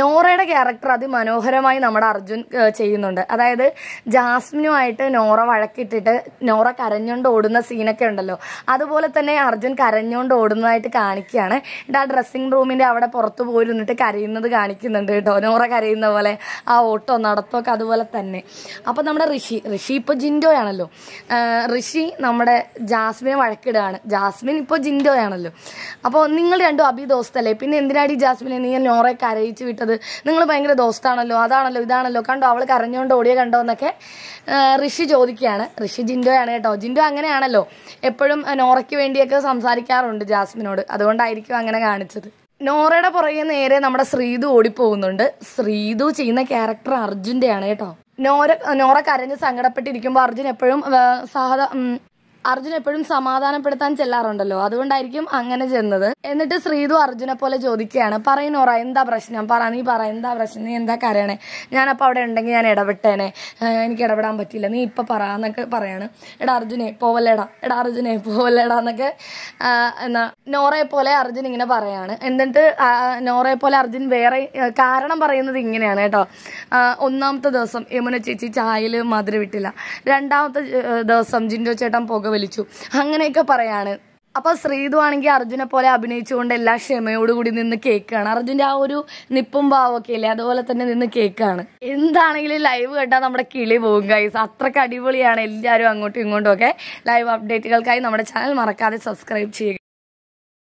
നോറയുടെ character അതിമനോഹരമായി നമ്മുടെ അർജുൻ ചെയ്യുന്നുണ്ട് അതായത് ജാസ്മിനുമായിട്ട് നോറ വഴക്കിട്ടിട്ട് നോറ കരഞ്ഞുകൊണ്ട് ഓടുന്ന സീനൊക്കെ ഉണ്ടല്ലോ അതുപോലെ തന്നെ അർജുൻ കരഞ്ഞുകൊണ്ട് ഓടുന്നതായിട്ട് കാണിക്കുകയാണ് എന്നിട്ട് ആ ഡ്രസ്സിങ് റൂമിൻ്റെ അവിടെ പുറത്ത് പോയിരുന്നിട്ട് കരയുന്നത് കാണിക്കുന്നുണ്ട് കേട്ടോ നോറ കരയുന്ന പോലെ ആ ഓട്ടോ നടത്തമൊക്കെ അതുപോലെ തന്നെ അപ്പോൾ നമ്മുടെ ഋഷി ഋഷി ഇപ്പോൾ ജിൻഡോയാണല്ലോ ഋഷി നമ്മുടെ ജാസ്മിനെ വഴക്കിടുകയാണ് ജാസ്മിൻ ഇപ്പോൾ ജിൻഡോയാണല്ലോ അപ്പോൾ നിങ്ങൾ രണ്ടും അഭി ദോസ്തല്ലേ പിന്നെ എന്തിനാടി ജാസ്മിനെ നീ നോറയെ കരയിച്ച് വിട്ടത് നിങ്ങൾ ഭയങ്കര ദോസ്താണല്ലോ അതാണല്ലോ ഇതാണല്ലോ കണ്ടോ അവൾ കരഞ്ഞുകൊണ്ട് ഓടിയ കണ്ടോ എന്നൊക്കെ ഋഷി ചോദിക്കുകയാണ് ഋഷി ജിൻഡോയാണ് കേട്ടോ ജിൻഡോ അങ്ങനെയാണല്ലോ എപ്പോഴും നോറയ്ക്ക് വേണ്ടിയൊക്കെ സംസാരിക്കാറുണ്ട് ജാസ്മിനോട് അതുകൊണ്ടായിരിക്കും അങ്ങനെ കാണിച്ചത് നോറയുടെ പുറകെ നേരെ നമ്മുടെ ശ്രീതു ഓടിപ്പോകുന്നുണ്ട് ശ്രീതു ചെയ്യുന്ന ക്യാരക്ടർ അർജുൻ്റെയാണ് കേട്ടോ നോര നോറ കരഞ്ഞ് സങ്കടപ്പെട്ടിരിക്കുമ്പോൾ അർജുൻ എപ്പോഴും സഹത അർജുൻ എപ്പോഴും സമാധാനപ്പെടുത്താൻ ചെല്ലാറുണ്ടല്ലോ അതുകൊണ്ടായിരിക്കും അങ്ങനെ ചെന്നത് എന്നിട്ട് ശ്രീതു അർജുനെ പോലെ ചോദിക്കുകയാണ് പറയുന്നോറ എന്താ പ്രശ്നം പറ നീ പറ എന്താ പ്രശ്നം നീ എന്താ കരയണേ ഞാനപ്പോൾ അവിടെ ഉണ്ടെങ്കിൽ ഞാൻ ഇടപെട്ടേനെ എനിക്ക് ഇടപെടാൻ പറ്റില്ല നീ ഇപ്പം പറ എന്നൊക്കെ പറയാണ് എടാ അർജുനെ പോവല്ലേടാ എടാ അർജുനെ പോവല്ലേടാ എന്നൊക്കെ എന്നാ നോറയെ പോലെ അർജുൻ ഇങ്ങനെ പറയാണ് എന്നിട്ട് നോറയെ പോലെ അർജുൻ വേറെ കാരണം പറയുന്നത് ഇങ്ങനെയാണ് കേട്ടോ ഒന്നാമത്തെ ദിവസം യമുന ചേച്ചി ചായയിൽ മധുര വിട്ടില്ല രണ്ടാമത്തെ ദിവസം ജിൻഡോ ചേട്ടൻ പുക വലിച്ചു അങ്ങനെയൊക്കെ പറയാണ് അപ്പൊ ശ്രീതു ആണെങ്കിൽ അർജുനെ പോലെ അഭിനയിച്ചുകൊണ്ട് എല്ലാ ക്ഷമയോടുകൂടി നിന്ന് കേൾക്കുകയാണ് അർജുന്റെ ആ ഒരു നിപ്പും ഭാവമൊക്കെ ഇല്ലേ അതുപോലെ തന്നെ നിന്ന് കേൾക്കുകയാണ് എന്താണെങ്കിലും ലൈവ് കേട്ടാൽ നമ്മുടെ കിളി പോകും ഗൈസ് അത്രക്ക് അടിപൊളിയാണ് എല്ലാവരും അങ്ങോട്ടും ഇങ്ങോട്ടും ഒക്കെ ലൈവ് അപ്ഡേറ്റുകൾക്കായി നമ്മുടെ ചാനൽ മറക്കാതെ സബ്സ്ക്രൈബ് ചെയ്യുക